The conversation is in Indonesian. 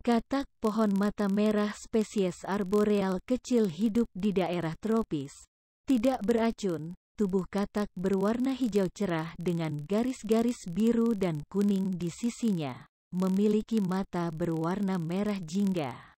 Katak pohon mata merah spesies arboreal kecil hidup di daerah tropis. Tidak beracun, tubuh katak berwarna hijau cerah dengan garis-garis biru dan kuning di sisinya. Memiliki mata berwarna merah jingga.